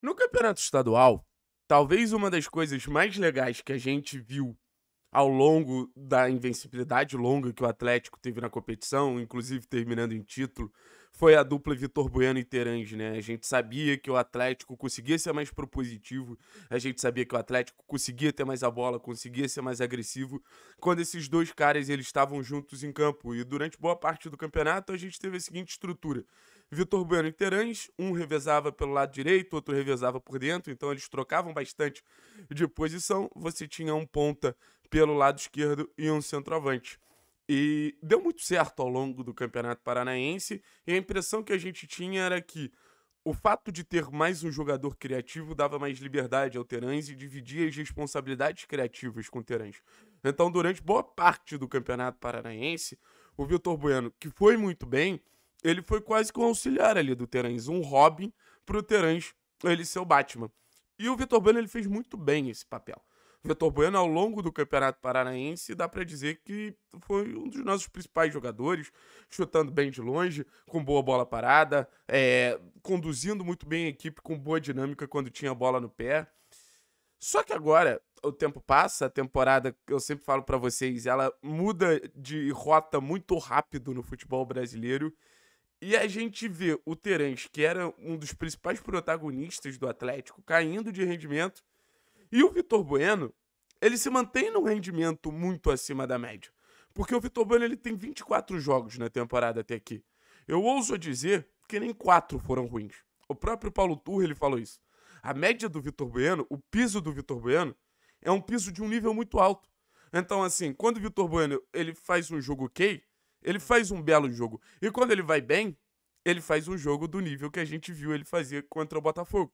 No campeonato estadual, talvez uma das coisas mais legais que a gente viu ao longo da invencibilidade longa que o Atlético teve na competição, inclusive terminando em título, foi a dupla Vitor Bueno e Terange, né? A gente sabia que o Atlético conseguia ser mais propositivo, a gente sabia que o Atlético conseguia ter mais a bola, conseguia ser mais agressivo, quando esses dois caras eles estavam juntos em campo. E durante boa parte do campeonato a gente teve a seguinte estrutura. Vitor Bueno e Terãs, um revezava pelo lado direito, outro revezava por dentro, então eles trocavam bastante de posição. Você tinha um ponta pelo lado esquerdo e um centroavante. E deu muito certo ao longo do Campeonato Paranaense, e a impressão que a gente tinha era que o fato de ter mais um jogador criativo dava mais liberdade ao Terãs e dividia as responsabilidades criativas com o Terãs. Então, durante boa parte do Campeonato Paranaense, o Vitor Bueno, que foi muito bem, ele foi quase que um auxiliar ali do Terãs, um Robin pro Terãs ele ser o Batman. E o Vitor Bueno ele fez muito bem esse papel. O Vitor Bueno, ao longo do Campeonato Paranaense, dá para dizer que foi um dos nossos principais jogadores, chutando bem de longe, com boa bola parada, é, conduzindo muito bem a equipe, com boa dinâmica quando tinha a bola no pé. Só que agora o tempo passa, a temporada, eu sempre falo para vocês, ela muda de rota muito rápido no futebol brasileiro. E a gente vê o Terence, que era um dos principais protagonistas do Atlético, caindo de rendimento. E o Vitor Bueno, ele se mantém num rendimento muito acima da média. Porque o Vitor Bueno ele tem 24 jogos na temporada até aqui. Eu ouso dizer que nem quatro foram ruins. O próprio Paulo Turra ele falou isso. A média do Vitor Bueno, o piso do Vitor Bueno, é um piso de um nível muito alto. Então, assim, quando o Vitor Bueno ele faz um jogo ok, ele faz um belo jogo. E quando ele vai bem, ele faz um jogo do nível que a gente viu ele fazer contra o Botafogo.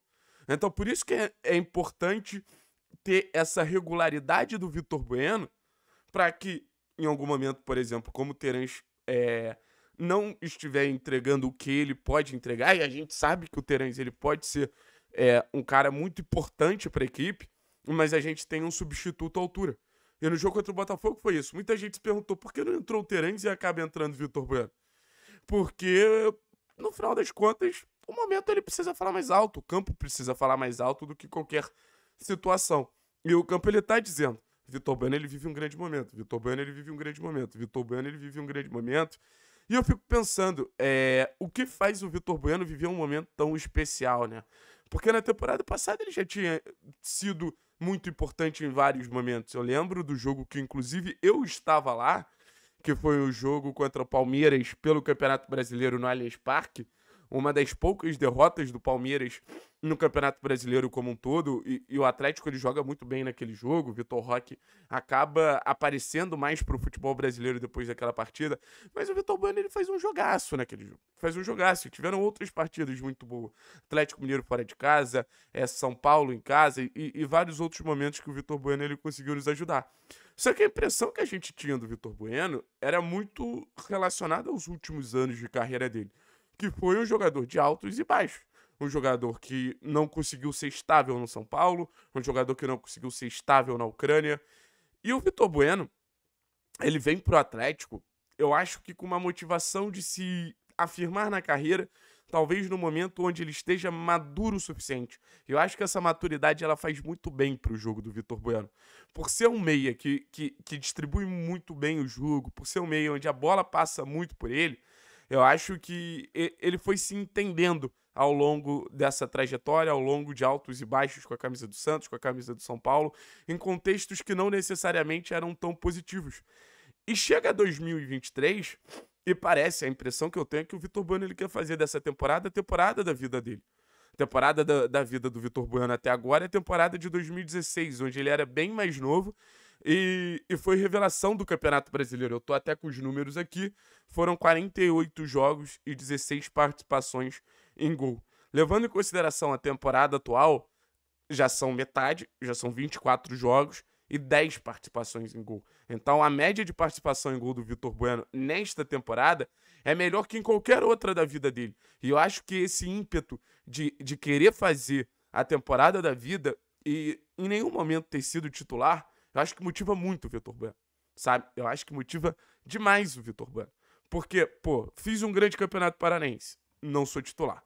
Então, por isso que é, é importante ter essa regularidade do Vitor Bueno para que, em algum momento, por exemplo, como o Terence é, não estiver entregando o que ele pode entregar, e a gente sabe que o Terence ele pode ser é, um cara muito importante para a equipe, mas a gente tem um substituto à altura. E no jogo contra o Botafogo foi isso. Muita gente se perguntou por que não entrou o Terence e acaba entrando o Vitor Bueno? Porque, no final das contas, o momento ele precisa falar mais alto, o campo precisa falar mais alto do que qualquer situação. E o campo ele tá dizendo, Vitor Bueno ele vive um grande momento, Vitor Bueno ele vive um grande momento, Vitor Bueno ele vive um grande momento. E eu fico pensando, é, o que faz o Vitor Bueno viver um momento tão especial, né? Porque na temporada passada ele já tinha sido muito importante em vários momentos. Eu lembro do jogo que, inclusive, eu estava lá, que foi o jogo contra o Palmeiras pelo Campeonato Brasileiro no Allianz Parque uma das poucas derrotas do Palmeiras no Campeonato Brasileiro como um todo, e, e o Atlético ele joga muito bem naquele jogo, o Vitor Roque acaba aparecendo mais pro futebol brasileiro depois daquela partida, mas o Vitor Bueno ele faz um jogaço naquele jogo, faz um jogaço, tiveram outras partidas muito boas, Atlético Mineiro fora de casa, é São Paulo em casa, e, e vários outros momentos que o Vitor Bueno ele conseguiu nos ajudar. Só que a impressão que a gente tinha do Vitor Bueno era muito relacionada aos últimos anos de carreira dele que foi um jogador de altos e baixos. Um jogador que não conseguiu ser estável no São Paulo, um jogador que não conseguiu ser estável na Ucrânia. E o Vitor Bueno, ele vem pro Atlético, eu acho que com uma motivação de se afirmar na carreira, talvez no momento onde ele esteja maduro o suficiente. Eu acho que essa maturidade ela faz muito bem para o jogo do Vitor Bueno. Por ser um meia que, que, que distribui muito bem o jogo, por ser um meia onde a bola passa muito por ele, eu acho que ele foi se entendendo ao longo dessa trajetória, ao longo de altos e baixos com a camisa do Santos, com a camisa do São Paulo, em contextos que não necessariamente eram tão positivos. E chega 2023 e parece, a impressão que eu tenho é que o Vitor Bueno ele quer fazer dessa temporada a temporada da vida dele. A temporada da, da vida do Vitor Bueno até agora é a temporada de 2016, onde ele era bem mais novo e, e foi revelação do Campeonato Brasileiro. Eu tô até com os números aqui. Foram 48 jogos e 16 participações em gol. Levando em consideração a temporada atual, já são metade, já são 24 jogos e 10 participações em gol. Então a média de participação em gol do Vitor Bueno nesta temporada é melhor que em qualquer outra da vida dele. E eu acho que esse ímpeto de, de querer fazer a temporada da vida e em nenhum momento ter sido titular eu acho que motiva muito o Vitor Bueno, sabe? Eu acho que motiva demais o Vitor Bueno. Porque, pô, fiz um grande campeonato paranense, não sou titular.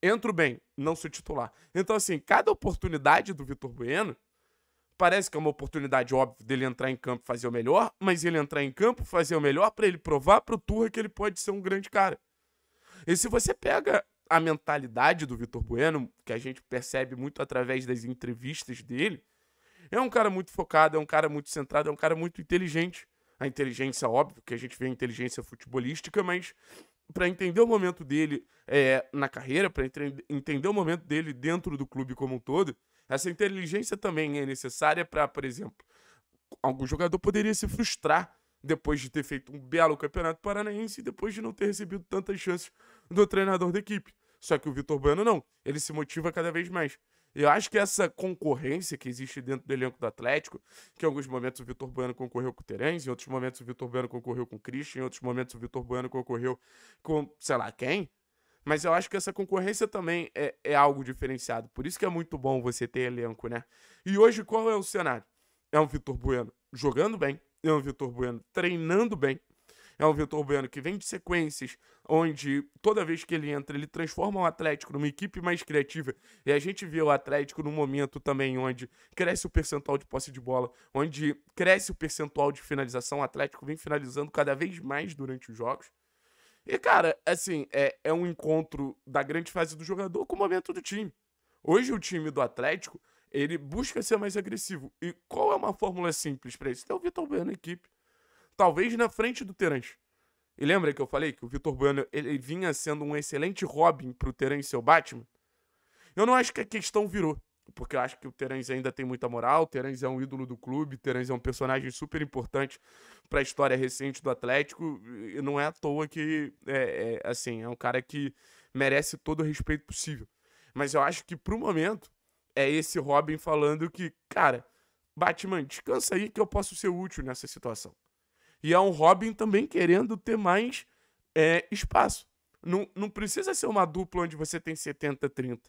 Entro bem, não sou titular. Então, assim, cada oportunidade do Vitor Bueno parece que é uma oportunidade óbvia dele entrar em campo e fazer o melhor, mas ele entrar em campo fazer o melhor para ele provar pro Turra que ele pode ser um grande cara. E se você pega a mentalidade do Vitor Bueno, que a gente percebe muito através das entrevistas dele, é um cara muito focado, é um cara muito centrado, é um cara muito inteligente. A inteligência, óbvio, que a gente vê a inteligência futebolística, mas para entender o momento dele é, na carreira, para entender o momento dele dentro do clube como um todo, essa inteligência também é necessária para, por exemplo, algum jogador poderia se frustrar depois de ter feito um belo campeonato paranaense e depois de não ter recebido tantas chances do treinador da equipe. Só que o Vitor Bueno não, ele se motiva cada vez mais. Eu acho que essa concorrência que existe dentro do elenco do Atlético, que em alguns momentos o Vitor Bueno concorreu com o Terence, em outros momentos o Vitor Bueno concorreu com o Christian, em outros momentos o Vitor Bueno concorreu com sei lá quem. Mas eu acho que essa concorrência também é, é algo diferenciado. Por isso que é muito bom você ter elenco, né? E hoje qual é o cenário? É um Vitor Bueno jogando bem, é um Vitor Bueno treinando bem, é um Vitor Bueno que vem de sequências onde toda vez que ele entra, ele transforma o Atlético numa equipe mais criativa. E a gente vê o Atlético num momento também onde cresce o percentual de posse de bola, onde cresce o percentual de finalização. O Atlético vem finalizando cada vez mais durante os jogos. E, cara, assim, é, é um encontro da grande fase do jogador com o momento do time. Hoje, o time do Atlético, ele busca ser mais agressivo. E qual é uma fórmula simples para isso? Tem o Vitor Bueno na equipe talvez na frente do Terence. E lembra que eu falei que o Vitor Bueno ele vinha sendo um excelente Robin pro Terence ser o Batman? Eu não acho que a questão virou, porque eu acho que o Terence ainda tem muita moral, o Terence é um ídolo do clube, o Terence é um personagem super importante para a história recente do Atlético, e não é à toa que, é, é, assim, é um cara que merece todo o respeito possível. Mas eu acho que pro momento é esse Robin falando que, cara, Batman, descansa aí que eu posso ser útil nessa situação. E é um Robin também querendo ter mais é, espaço. Não, não precisa ser uma dupla onde você tem 70-30.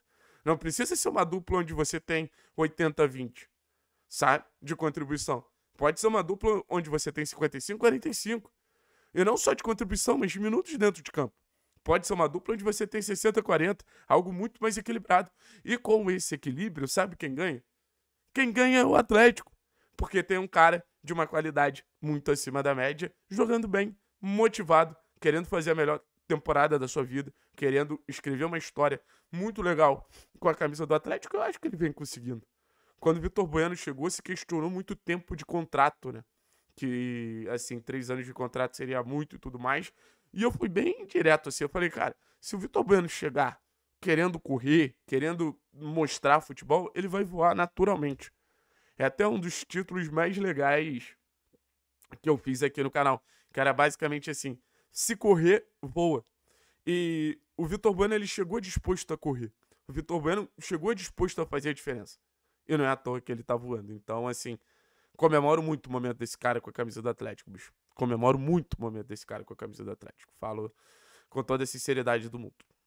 Não precisa ser uma dupla onde você tem 80-20, sabe? De contribuição. Pode ser uma dupla onde você tem 55-45. E não só de contribuição, mas de minutos dentro de campo. Pode ser uma dupla onde você tem 60-40, algo muito mais equilibrado. E com esse equilíbrio, sabe quem ganha? Quem ganha é o Atlético. Porque tem um cara de uma qualidade muito acima da média, jogando bem, motivado, querendo fazer a melhor temporada da sua vida, querendo escrever uma história muito legal com a camisa do Atlético, eu acho que ele vem conseguindo. Quando o Vitor Bueno chegou, se questionou muito tempo de contrato, né? Que, assim, três anos de contrato seria muito e tudo mais. E eu fui bem direto assim. Eu falei, cara, se o Vitor Bueno chegar querendo correr, querendo mostrar futebol, ele vai voar naturalmente. É até um dos títulos mais legais que eu fiz aqui no canal. Que era basicamente assim: se correr, voa. E o Vitor Bueno ele chegou disposto a correr. O Vitor Bueno chegou disposto a fazer a diferença. E não é à toa que ele tá voando. Então, assim, comemoro muito o momento desse cara com a camisa do Atlético, bicho. Comemoro muito o momento desse cara com a camisa do Atlético. Falo com toda a sinceridade do mundo.